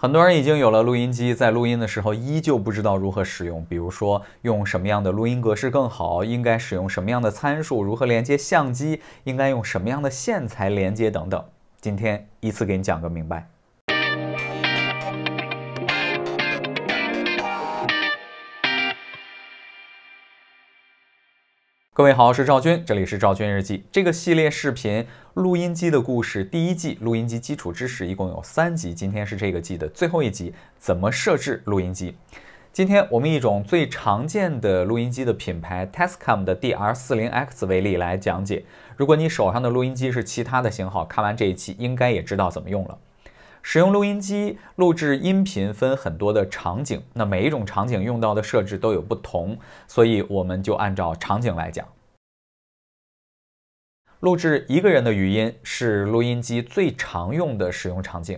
很多人已经有了录音机，在录音的时候依旧不知道如何使用。比如说，用什么样的录音格式更好？应该使用什么样的参数？如何连接相机？应该用什么样的线材连接？等等。今天依次给你讲个明白。各位好，我是赵军，这里是赵军日记。这个系列视频。录音机的故事第一季，录音机基础知识一共有三集，今天是这个季的最后一集。怎么设置录音机？今天我们以一种最常见的录音机的品牌 ——Tascam 的 DR40X 为例来讲解。如果你手上的录音机是其他的型号，看完这一期应该也知道怎么用了。使用录音机录制音频分很多的场景，那每一种场景用到的设置都有不同，所以我们就按照场景来讲。录制一个人的语音是录音机最常用的使用场景，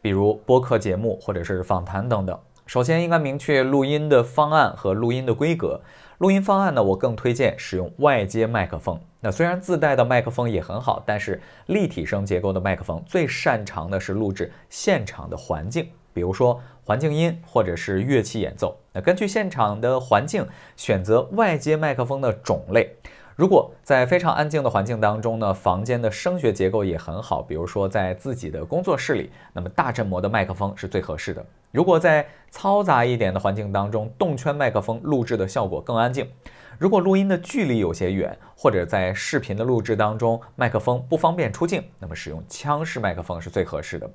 比如播客节目或者是访谈等等。首先应该明确录音的方案和录音的规格。录音方案呢，我更推荐使用外接麦克风。那虽然自带的麦克风也很好，但是立体声结构的麦克风最擅长的是录制现场的环境，比如说环境音或者是乐器演奏。那根据现场的环境选择外接麦克风的种类。如果在非常安静的环境当中呢，房间的声学结构也很好，比如说在自己的工作室里，那么大振膜的麦克风是最合适的。如果在嘈杂一点的环境当中，动圈麦克风录制的效果更安静。如果录音的距离有些远，或者在视频的录制当中麦克风不方便出镜，那么使用枪式麦克风是最合适的。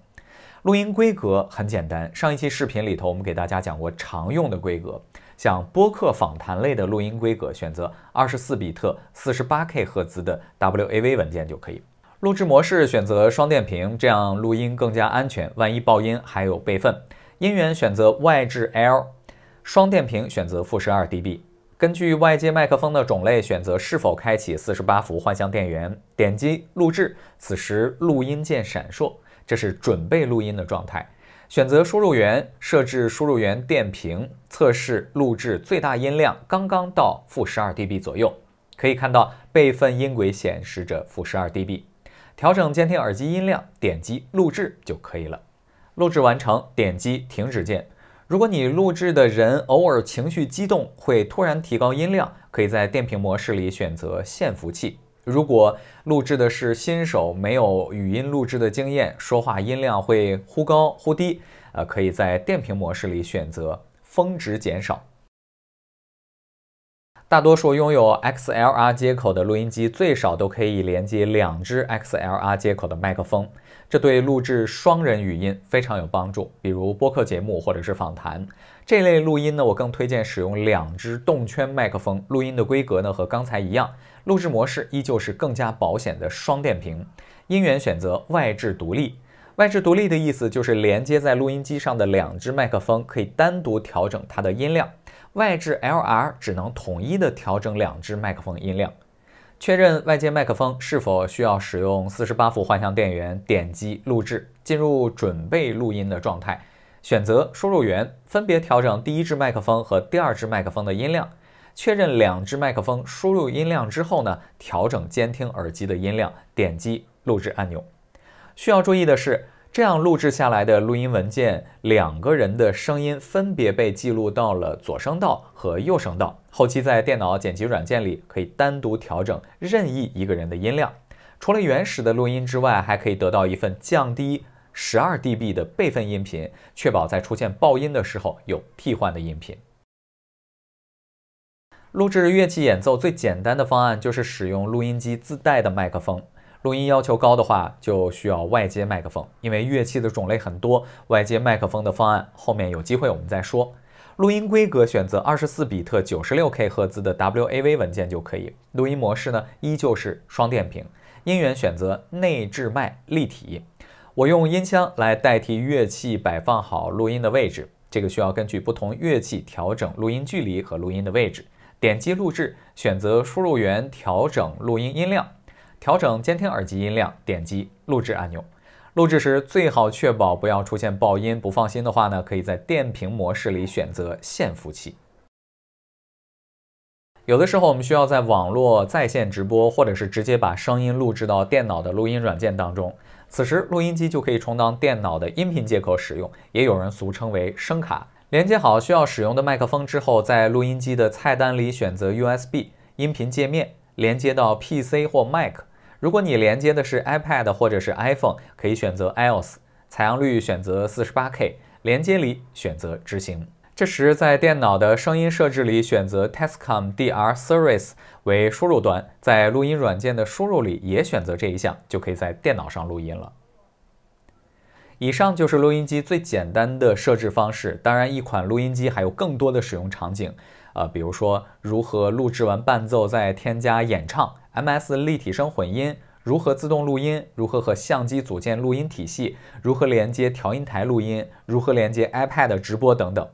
录音规格很简单，上一期视频里头我们给大家讲过常用的规格。像播客访谈类的录音规格，选择二十四比特、四十八 K 赫兹的 WAV 文件就可以。录制模式选择双电平，这样录音更加安全，万一爆音还有备份。音源选择外置 L，双电平选择负十二 dB。根据外接麦克风的种类，选择是否开启四十八伏幻象电源。点击录制，此时录音键闪烁，这是准备录音的状态。选择输入源，设置输入源电平，测试录制最大音量刚刚到负十二 dB 左右，可以看到备份音轨显示着负十二 dB。调整监听耳机音量，点击录制就可以了。录制完成，点击停止键。如果你录制的人偶尔情绪激动，会突然提高音量，可以在电平模式里选择限幅器。如果录制的是新手，没有语音录制的经验，说话音量会忽高忽低，呃，可以在电平模式里选择峰值减少。大多数拥有 XLR 接口的录音机，最少都可以连接两只 XLR 接口的麦克风，这对录制双人语音非常有帮助，比如播客节目或者是访谈这类录音呢。我更推荐使用两只动圈麦克风。录音的规格呢和刚才一样，录制模式依旧是更加保险的双电瓶，音源选择外置独立。外置独立的意思就是连接在录音机上的两只麦克风可以单独调整它的音量。外置 LR 只能统一的调整两支麦克风音量，确认外接麦克风是否需要使用四十八伏幻象电源。点击录制，进入准备录音的状态。选择输入源，分别调整第一支麦克风和第二支麦克风的音量。确认两支麦克风输入音量之后呢，调整监听耳机的音量。点击录制按钮。需要注意的是。这样录制下来的录音文件，两个人的声音分别被记录到了左声道和右声道。后期在电脑剪辑软件里可以单独调整任意一个人的音量。除了原始的录音之外，还可以得到一份降低十二 dB 的备份音频，确保在出现爆音的时候有替换的音频。录制乐器演奏最简单的方案就是使用录音机自带的麦克风。录音要求高的话，就需要外接麦克风，因为乐器的种类很多。外接麦克风的方案，后面有机会我们再说。录音规格选择二十四比特、九十六 K 赫兹的 WAV 文件就可以。录音模式呢，依旧是双电平。音源选择内置麦立体。我用音箱来代替乐器，摆放好录音的位置。这个需要根据不同乐器调整录音距离和录音的位置。点击录制，选择输入源，调整录音音量。调整监听耳机音量，点击录制按钮。录制时最好确保不要出现爆音，不放心的话呢，可以在电瓶模式里选择限服器。有的时候我们需要在网络在线直播，或者是直接把声音录制到电脑的录音软件当中，此时录音机就可以充当电脑的音频接口使用，也有人俗称为声卡。连接好需要使用的麦克风之后，在录音机的菜单里选择 USB 音频界面，连接到 PC 或 Mac。如果你连接的是 iPad 或者是 iPhone，可以选择 iOS，采样率选择 48K，连接里选择执行。这时在电脑的声音设置里选择 t e s c o m DR Service 为输入端，在录音软件的输入里也选择这一项，就可以在电脑上录音了。以上就是录音机最简单的设置方式。当然，一款录音机还有更多的使用场景。呃，比如说如何录制完伴奏再添加演唱，MS 立体声混音，如何自动录音，如何和相机组建录音体系，如何连接调音台录音，如何连接 iPad 直播等等，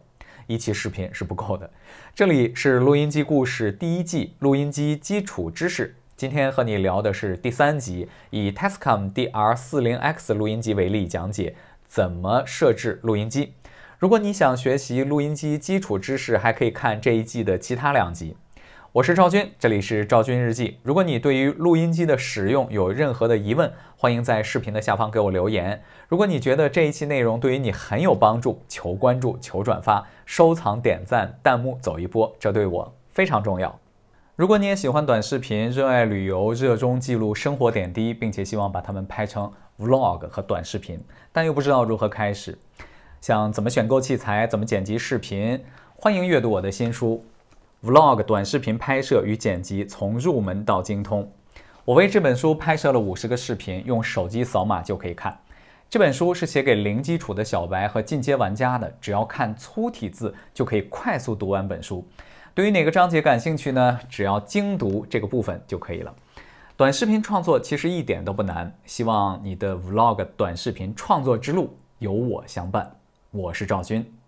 一期视频是不够的。这里是《录音机故事》第一季《录音机基础知识》，今天和你聊的是第三集，以 Tascam DR40X 录音机为例讲解怎么设置录音机。如果你想学习录音机基础知识，还可以看这一季的其他两集。我是赵军，这里是赵军日记。如果你对于录音机的使用有任何的疑问，欢迎在视频的下方给我留言。如果你觉得这一期内容对于你很有帮助，求关注、求转发、收藏、点赞、弹幕走一波，这对我非常重要。如果你也喜欢短视频、热爱旅游、热衷记录生活点滴，并且希望把它们拍成 vlog 和短视频，但又不知道如何开始。想怎么选购器材？怎么剪辑视频？欢迎阅读我的新书《Vlog 短视频拍摄与剪辑：从入门到精通》。我为这本书拍摄了五十个视频，用手机扫码就可以看。这本书是写给零基础的小白和进阶玩家的，只要看粗体字就可以快速读完本书。对于哪个章节感兴趣呢？只要精读这个部分就可以了。短视频创作其实一点都不难，希望你的 Vlog 短视频创作之路有我相伴。我是赵军。